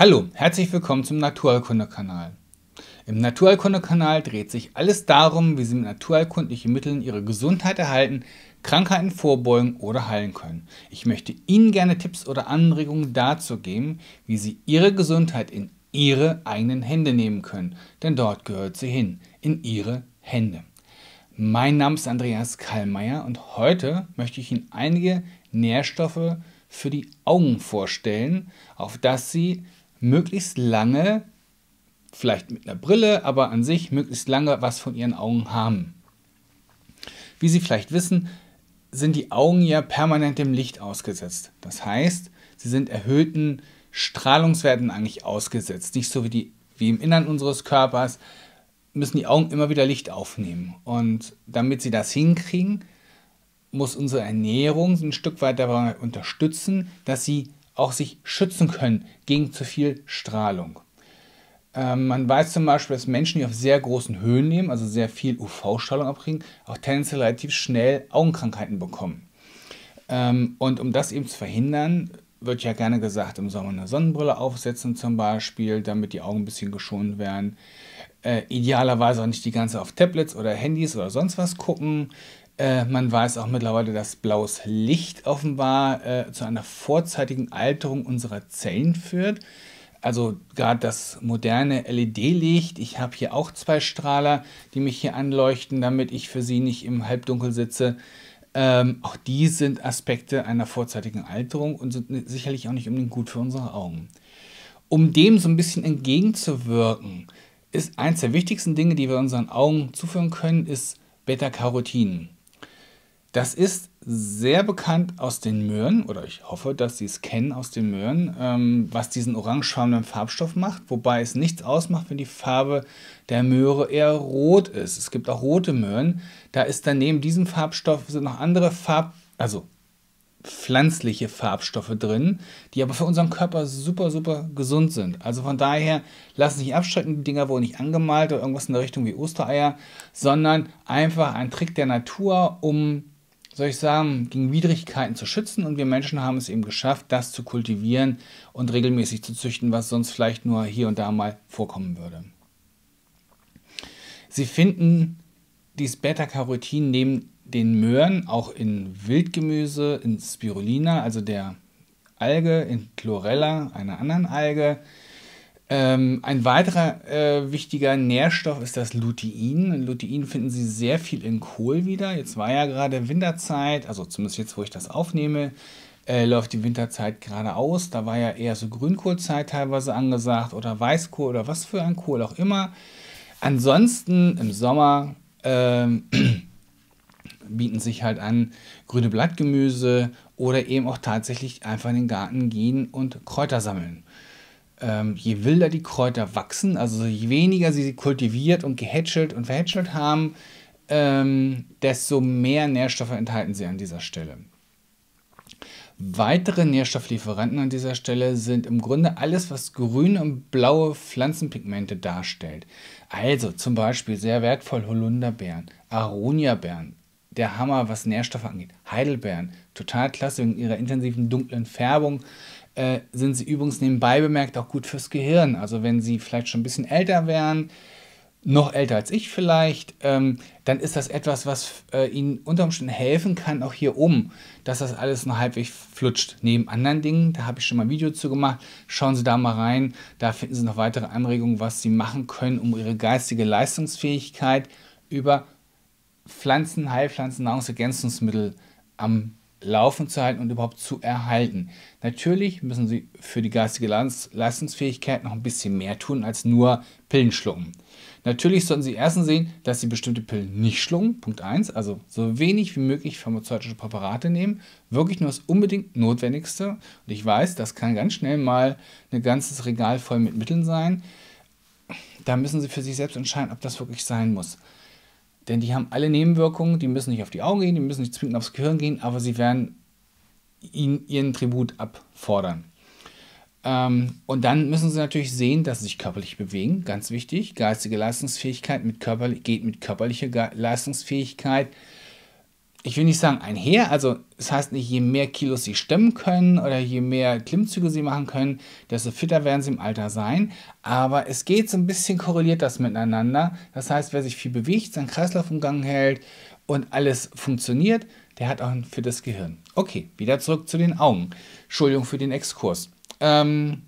Hallo, herzlich willkommen zum Naturheilkunde-Kanal. Im Naturheilkunde-Kanal dreht sich alles darum, wie Sie mit naturerkundlichen Mitteln Ihre Gesundheit erhalten, Krankheiten vorbeugen oder heilen können. Ich möchte Ihnen gerne Tipps oder Anregungen dazu geben, wie Sie Ihre Gesundheit in Ihre eigenen Hände nehmen können, denn dort gehört sie hin, in Ihre Hände. Mein Name ist Andreas Kallmeier und heute möchte ich Ihnen einige Nährstoffe für die Augen vorstellen, auf dass Sie möglichst lange, vielleicht mit einer Brille, aber an sich möglichst lange was von ihren Augen haben. Wie Sie vielleicht wissen, sind die Augen ja permanent dem Licht ausgesetzt. Das heißt, sie sind erhöhten Strahlungswerten eigentlich ausgesetzt. Nicht so wie, die, wie im Innern unseres Körpers müssen die Augen immer wieder Licht aufnehmen. Und damit sie das hinkriegen, muss unsere Ernährung ein Stück weit dabei unterstützen, dass sie auch sich schützen können gegen zu viel Strahlung. Ähm, man weiß zum Beispiel, dass Menschen, die auf sehr großen Höhen leben, also sehr viel UV-Strahlung abkriegen, auch tendenziell relativ schnell Augenkrankheiten bekommen. Ähm, und um das eben zu verhindern, wird ja gerne gesagt, im Sommer eine Sonnenbrille aufsetzen zum Beispiel, damit die Augen ein bisschen geschont werden. Äh, idealerweise auch nicht die ganze auf Tablets oder Handys oder sonst was gucken, äh, man weiß auch mittlerweile, dass blaues Licht offenbar äh, zu einer vorzeitigen Alterung unserer Zellen führt. Also gerade das moderne LED-Licht. Ich habe hier auch zwei Strahler, die mich hier anleuchten, damit ich für sie nicht im Halbdunkel sitze. Ähm, auch die sind Aspekte einer vorzeitigen Alterung und sind sicherlich auch nicht unbedingt gut für unsere Augen. Um dem so ein bisschen entgegenzuwirken, ist eines der wichtigsten Dinge, die wir unseren Augen zuführen können, ist Beta-Carotin. Das ist sehr bekannt aus den Möhren, oder ich hoffe, dass Sie es kennen aus den Möhren, ähm, was diesen orangefarbenen Farbstoff macht, wobei es nichts ausmacht, wenn die Farbe der Möhre eher rot ist. Es gibt auch rote Möhren. Da ist dann neben diesem Farbstoff sind noch andere Farb, also pflanzliche Farbstoffe drin, die aber für unseren Körper super, super gesund sind. Also von daher, lassen Sie sich abschrecken, die Dinger wurden nicht angemalt oder irgendwas in der Richtung wie Ostereier, sondern einfach ein Trick der Natur, um soll ich sagen, gegen Widrigkeiten zu schützen. Und wir Menschen haben es eben geschafft, das zu kultivieren und regelmäßig zu züchten, was sonst vielleicht nur hier und da mal vorkommen würde. Sie finden dieses Beta-Carotin neben den Möhren auch in Wildgemüse, in Spirulina, also der Alge, in Chlorella, einer anderen Alge, ähm, ein weiterer äh, wichtiger Nährstoff ist das Lutein. Lutein finden Sie sehr viel in Kohl wieder. Jetzt war ja gerade Winterzeit, also zumindest jetzt, wo ich das aufnehme, äh, läuft die Winterzeit gerade aus. Da war ja eher so Grünkohlzeit teilweise angesagt oder Weißkohl oder was für ein Kohl auch immer. Ansonsten im Sommer ähm, bieten sich halt an grüne Blattgemüse oder eben auch tatsächlich einfach in den Garten gehen und Kräuter sammeln ähm, je wilder die Kräuter wachsen, also je weniger sie sie kultiviert und gehätschelt und verhätschelt haben, ähm, desto mehr Nährstoffe enthalten sie an dieser Stelle. Weitere Nährstofflieferanten an dieser Stelle sind im Grunde alles, was grüne und blaue Pflanzenpigmente darstellt. Also zum Beispiel sehr wertvoll Holunderbeeren, Aroniabeeren, der Hammer, was Nährstoffe angeht, Heidelbeeren, total klasse wegen ihrer intensiven dunklen Färbung, äh, sind sie übrigens nebenbei bemerkt auch gut fürs Gehirn. Also wenn sie vielleicht schon ein bisschen älter wären, noch älter als ich vielleicht, ähm, dann ist das etwas, was äh, Ihnen unter Umständen helfen kann, auch hier oben, dass das alles noch halbwegs flutscht. Neben anderen Dingen, da habe ich schon mal ein Video zu gemacht, schauen Sie da mal rein, da finden Sie noch weitere Anregungen, was Sie machen können, um Ihre geistige Leistungsfähigkeit über Pflanzen, Heilpflanzen, Nahrungsergänzungsmittel am laufen zu halten und überhaupt zu erhalten. Natürlich müssen sie für die geistige Leistungsfähigkeit noch ein bisschen mehr tun als nur Pillen schlucken. Natürlich sollten sie erstens sehen, dass sie bestimmte Pillen nicht schlucken, Punkt 1, also so wenig wie möglich pharmazeutische Präparate nehmen, wirklich nur das unbedingt Notwendigste. Und ich weiß, das kann ganz schnell mal ein ganzes Regal voll mit Mitteln sein. Da müssen sie für sich selbst entscheiden, ob das wirklich sein muss. Denn die haben alle Nebenwirkungen, die müssen nicht auf die Augen gehen, die müssen nicht zwingend aufs Gehirn gehen, aber sie werden ihn, ihren Tribut abfordern. Ähm, und dann müssen sie natürlich sehen, dass sie sich körperlich bewegen, ganz wichtig. Geistige Leistungsfähigkeit mit geht mit körperlicher Leistungsfähigkeit ich will nicht sagen einher, also das heißt nicht, je mehr Kilos sie stemmen können oder je mehr Klimmzüge sie machen können, desto fitter werden sie im Alter sein. Aber es geht so ein bisschen korreliert das miteinander. Das heißt, wer sich viel bewegt, seinen Kreislauf im Gang hält und alles funktioniert, der hat auch ein fittes Gehirn. Okay, wieder zurück zu den Augen. Entschuldigung für den Exkurs. Ähm,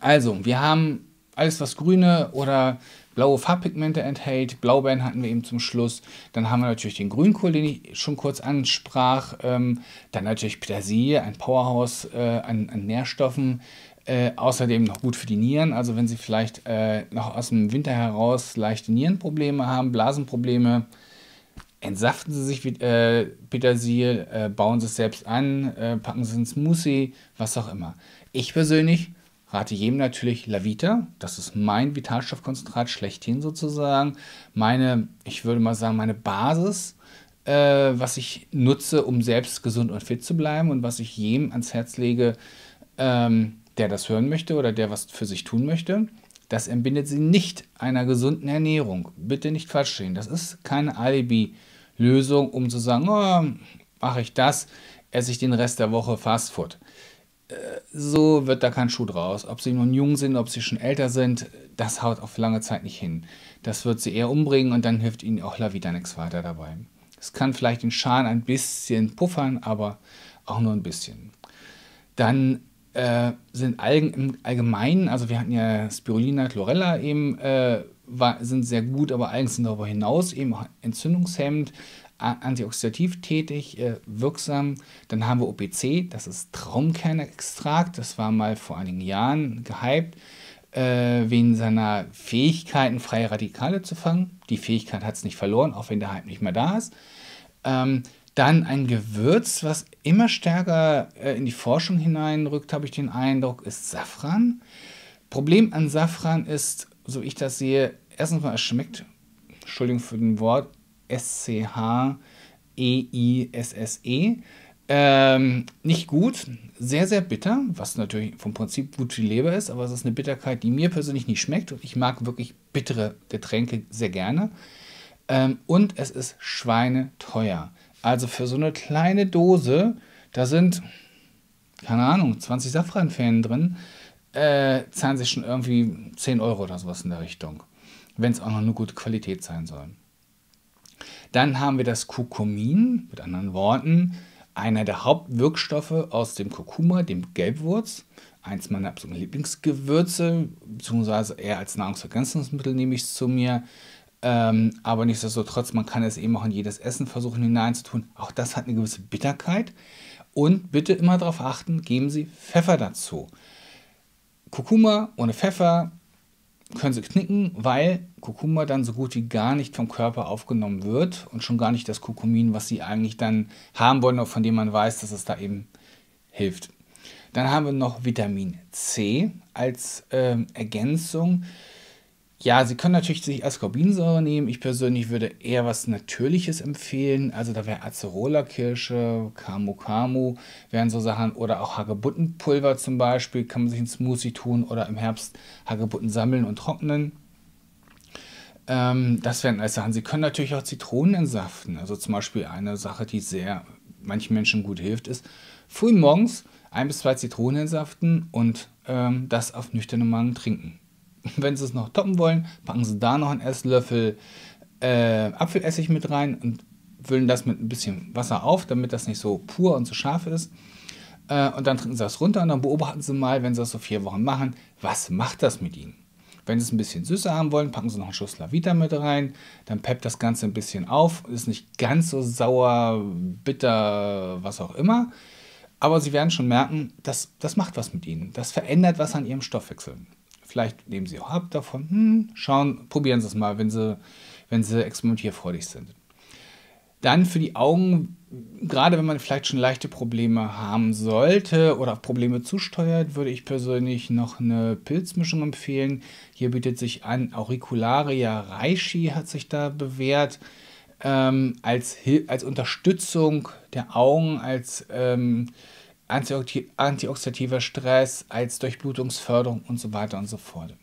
also, wir haben alles, was grüne oder blaue Farbpigmente enthält. Blaubeeren hatten wir eben zum Schluss. Dann haben wir natürlich den Grünkohl, den ich schon kurz ansprach. Ähm, dann natürlich Petersilie, ein Powerhouse äh, an, an, Nährstoffen. Äh, außerdem noch gut für die Nieren. Also wenn Sie vielleicht äh, noch aus dem Winter heraus leichte Nierenprobleme haben, Blasenprobleme, entsaften Sie sich mit, äh, Petersilie, äh, bauen Sie es selbst an, äh, packen Sie es in Smoothie, was auch immer. Ich persönlich rate jedem natürlich Lavita. Das ist mein Vitalstoffkonzentrat schlechthin sozusagen. Meine, ich würde mal sagen, meine Basis, äh, was ich nutze, um selbst gesund und fit zu bleiben und was ich jedem ans Herz lege, ähm, der das hören möchte oder der was für sich tun möchte. Das entbindet sie nicht einer gesunden Ernährung. Bitte nicht falsch stehen. Das ist keine Alibi-Lösung, um zu sagen, oh, mache ich das, esse ich den Rest der Woche Fastfood so wird da kein Schuh draus. Ob sie nun jung sind, ob sie schon älter sind, das haut auf lange Zeit nicht hin. Das wird sie eher umbringen und dann hilft ihnen auch Lavida nichts weiter dabei. Es kann vielleicht den Schaden ein bisschen puffern, aber auch nur ein bisschen. Dann äh, sind Algen im Allgemeinen, also wir hatten ja Spirulina, Chlorella eben, äh, war, sind sehr gut, aber Algen sind darüber hinaus eben auch entzündungshemmend antioxidativ tätig, äh, wirksam. Dann haben wir OPC, das ist Traumkernextrakt, das war mal vor einigen Jahren gehypt, äh, wegen seiner Fähigkeiten, freie Radikale zu fangen. Die Fähigkeit hat es nicht verloren, auch wenn der Hype nicht mehr da ist. Ähm, dann ein Gewürz, was immer stärker äh, in die Forschung hineinrückt, habe ich den Eindruck, ist Safran. Problem an Safran ist, so ich das sehe, erstens mal, es schmeckt Entschuldigung für den Wort, S-C-H-E-I-S-S-E. E. Ähm, nicht gut, sehr, sehr bitter, was natürlich vom Prinzip gut für die Leber ist, aber es ist eine Bitterkeit, die mir persönlich nicht schmeckt und ich mag wirklich bittere Getränke sehr gerne. Ähm, und es ist schweineteuer. Also für so eine kleine Dose, da sind, keine Ahnung, 20 Safranfäden drin, äh, zahlen sich schon irgendwie 10 Euro oder sowas in der Richtung. Wenn es auch noch eine gute Qualität sein soll. Dann haben wir das Kurkumin, mit anderen Worten, einer der Hauptwirkstoffe aus dem Kurkuma, dem Gelbwurz. Eins meiner absoluten Lieblingsgewürze, beziehungsweise eher als Nahrungsergänzungsmittel nehme ich es zu mir. Ähm, aber nichtsdestotrotz, man kann es eben auch in jedes Essen versuchen hineinzutun. Auch das hat eine gewisse Bitterkeit. Und bitte immer darauf achten, geben Sie Pfeffer dazu. Kurkuma ohne Pfeffer können sie knicken, weil Kurkuma dann so gut wie gar nicht vom Körper aufgenommen wird und schon gar nicht das Kurkumin, was sie eigentlich dann haben wollen oder von dem man weiß, dass es da eben hilft. Dann haben wir noch Vitamin C als ähm, Ergänzung. Ja, Sie können natürlich sich Ascorbinsäure nehmen. Ich persönlich würde eher was Natürliches empfehlen. Also da wäre Acerola-Kirsche, Camu Camu wären so Sachen. Oder auch Hagebuttenpulver zum Beispiel. Kann man sich in Smoothie tun oder im Herbst Hagebutten sammeln und trocknen. Ähm, das wären alles Sachen. Sie können natürlich auch Zitronen entsaften. Also zum Beispiel eine Sache, die sehr manchen Menschen gut hilft, ist früh morgens ein bis zwei Zitronen entsaften und ähm, das auf nüchternen Magen trinken. Wenn Sie es noch toppen wollen, packen Sie da noch einen Esslöffel äh, Apfelessig mit rein und füllen das mit ein bisschen Wasser auf, damit das nicht so pur und so scharf ist. Äh, und dann trinken Sie das runter und dann beobachten Sie mal, wenn Sie das so vier Wochen machen, was macht das mit Ihnen? Wenn Sie es ein bisschen süßer haben wollen, packen Sie noch einen Schuss Lavita mit rein. Dann peppt das Ganze ein bisschen auf. Ist nicht ganz so sauer, bitter, was auch immer. Aber Sie werden schon merken, dass, das macht was mit Ihnen. Das verändert was an Ihrem Stoffwechsel. Vielleicht nehmen Sie auch ab davon. Hm, schauen, probieren Sie es mal, wenn Sie, wenn Sie experimentierfreudig sind. Dann für die Augen, gerade wenn man vielleicht schon leichte Probleme haben sollte oder auf Probleme zusteuert, würde ich persönlich noch eine Pilzmischung empfehlen. Hier bietet sich an, Auricularia reishi hat sich da bewährt. Ähm, als, als Unterstützung der Augen, als ähm, antioxidativer Stress, als Durchblutungsförderung und so weiter und so fort.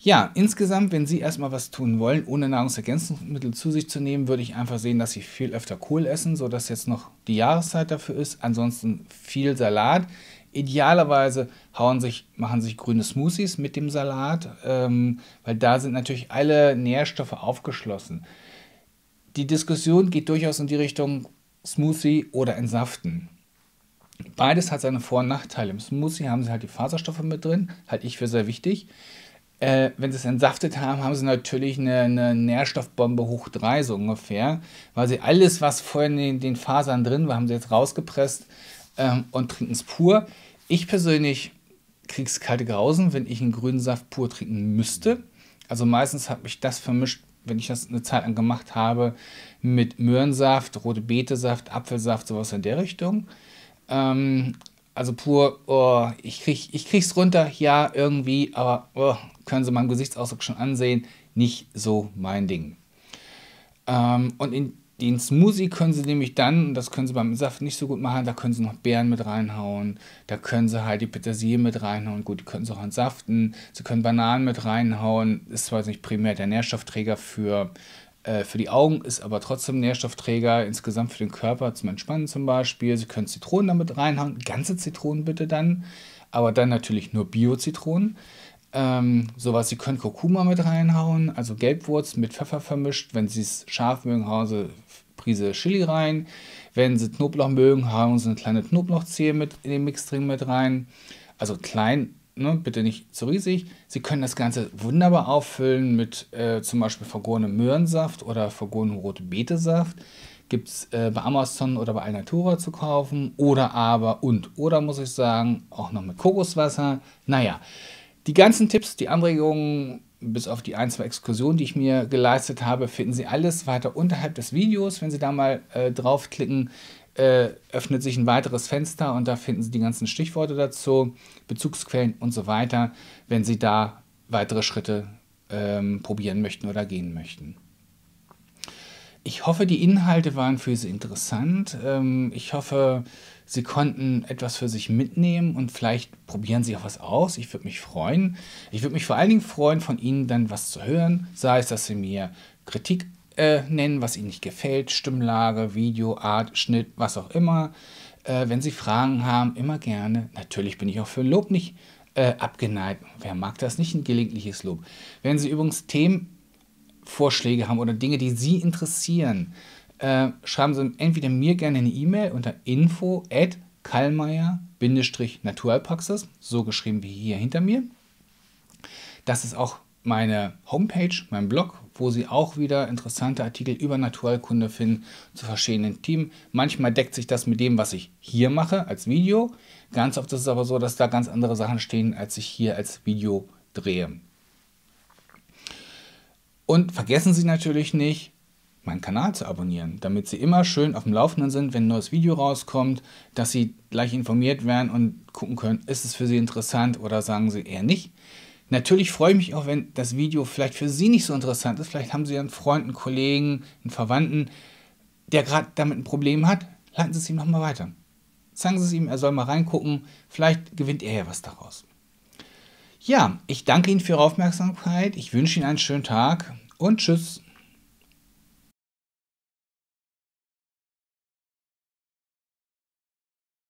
Ja, insgesamt, wenn Sie erstmal was tun wollen, ohne Nahrungsergänzungsmittel zu sich zu nehmen, würde ich einfach sehen, dass Sie viel öfter Kohl essen, sodass jetzt noch die Jahreszeit dafür ist. Ansonsten viel Salat. Idealerweise hauen sich, machen sich grüne Smoothies mit dem Salat, ähm, weil da sind natürlich alle Nährstoffe aufgeschlossen. Die Diskussion geht durchaus in die Richtung Smoothie oder Entsaften beides hat seine Vor- und Nachteile. Im Smoothie haben sie halt die Faserstoffe mit drin, halte ich für sehr wichtig. Äh, wenn sie es entsaftet haben, haben sie natürlich eine, eine, Nährstoffbombe hoch 3 so ungefähr, weil sie alles, was vorher in den, den Fasern drin war, haben sie jetzt rausgepresst ähm, und trinken es pur. Ich persönlich kriege es kalte Grausen, wenn ich einen grünen Saft pur trinken müsste. Also meistens habe ich das vermischt, wenn ich das eine Zeit lang gemacht habe, mit Möhrensaft, rote Betesaft, Apfelsaft, sowas in der Richtung. Ähm, also pur, oh, ich, krieg, ich krieg's runter, ja, irgendwie, aber oh, können Sie meinen Gesichtsausdruck schon ansehen, nicht so mein Ding. Ähm, und in den Smoothie können Sie nämlich dann, und das können Sie beim Saft nicht so gut machen, da können Sie noch Beeren mit reinhauen, da können Sie halt die Petersilie mit reinhauen, gut, die können Sie auch entsaften, Sie können Bananen mit reinhauen, ist zwar nicht primär der Nährstoffträger für äh, für die Augen, ist aber trotzdem Nährstoffträger, insgesamt für den Körper zum Entspannen zum Beispiel. Sie können Zitronen damit reinhauen, ganze Zitronen bitte dann, aber dann natürlich nur Bio-Zitronen. Ähm, sowas, Sie können Kurkuma mit reinhauen, also Gelbwurz mit Pfeffer vermischt. Wenn Sie es scharf mögen, hauen Sie Prise Chili rein. Wenn Sie Knoblauch mögen, hauen Sie eine kleine Knoblauchzehe mit in den Mix drin mit rein. Also klein ne, bitte nicht zu riesig. Sie können das Ganze wunderbar auffüllen mit äh, zum Beispiel vergorenem Möhrensaft oder vergorenem Rotbetesaft. Gibt es äh, bei Amazon oder bei Alnatura zu kaufen. Oder aber und oder muss ich sagen, auch noch mit Kokoswasser. Naja, die ganzen Tipps, die Anregungen, bis auf die ein, zwei Exkursionen, die ich mir geleistet habe, finden Sie alles weiter unterhalb des Videos. Wenn Sie da mal äh, draufklicken, äh, öffnet sich ein weiteres Fenster und da finden Sie die ganzen Stichworte dazu, Bezugsquellen und so weiter, wenn Sie da weitere Schritte ähm, probieren möchten oder gehen möchten. Ich hoffe, die Inhalte waren für Sie interessant. Ähm, ich hoffe, Sie konnten etwas für sich mitnehmen und vielleicht probieren Sie auch was aus. Ich würde mich freuen. Ich würde mich vor allen Dingen freuen, von Ihnen dann was zu hören, sei es, dass Sie mir Kritik äh, nennen, was Ihnen nicht gefällt, Stimmlage, Video, Art, Schnitt, was auch immer. Äh, wenn Sie Fragen haben, immer gerne. Natürlich bin ich auch für Lob nicht äh, abgeneigt. Wer mag das nicht? Ein gelegentliches Lob. Wenn Sie übrigens Themenvorschläge haben oder Dinge, die Sie interessieren, äh, schreiben Sie entweder mir gerne eine E-Mail unter info at kallmeier-naturalpraxis, so geschrieben wie hier hinter mir. Das ist auch meine Homepage, mein Blog, wo Sie auch wieder interessante Artikel über Naturalkunde finden zu verschiedenen Themen. Manchmal deckt sich das mit dem, was ich hier mache als Video. Ganz oft ist es aber so, dass da ganz andere Sachen stehen, als ich hier als Video drehe. Und vergessen Sie natürlich nicht, meinen Kanal zu abonnieren, damit Sie immer schön auf dem Laufenden sind, wenn ein neues Video rauskommt, dass Sie gleich informiert werden und gucken können, ist es für Sie interessant oder sagen Sie eher nicht. Natürlich freue ich mich auch, wenn das Video vielleicht für Sie nicht so interessant ist. Vielleicht haben Sie einen Freund, einen Kollegen, einen Verwandten, der gerade damit ein Problem hat. Leiten Sie es ihm nochmal weiter. Sagen Sie es ihm, er soll mal reingucken. Vielleicht gewinnt er ja was daraus. Ja, ich danke Ihnen für Ihre Aufmerksamkeit. Ich wünsche Ihnen einen schönen Tag und tschüss.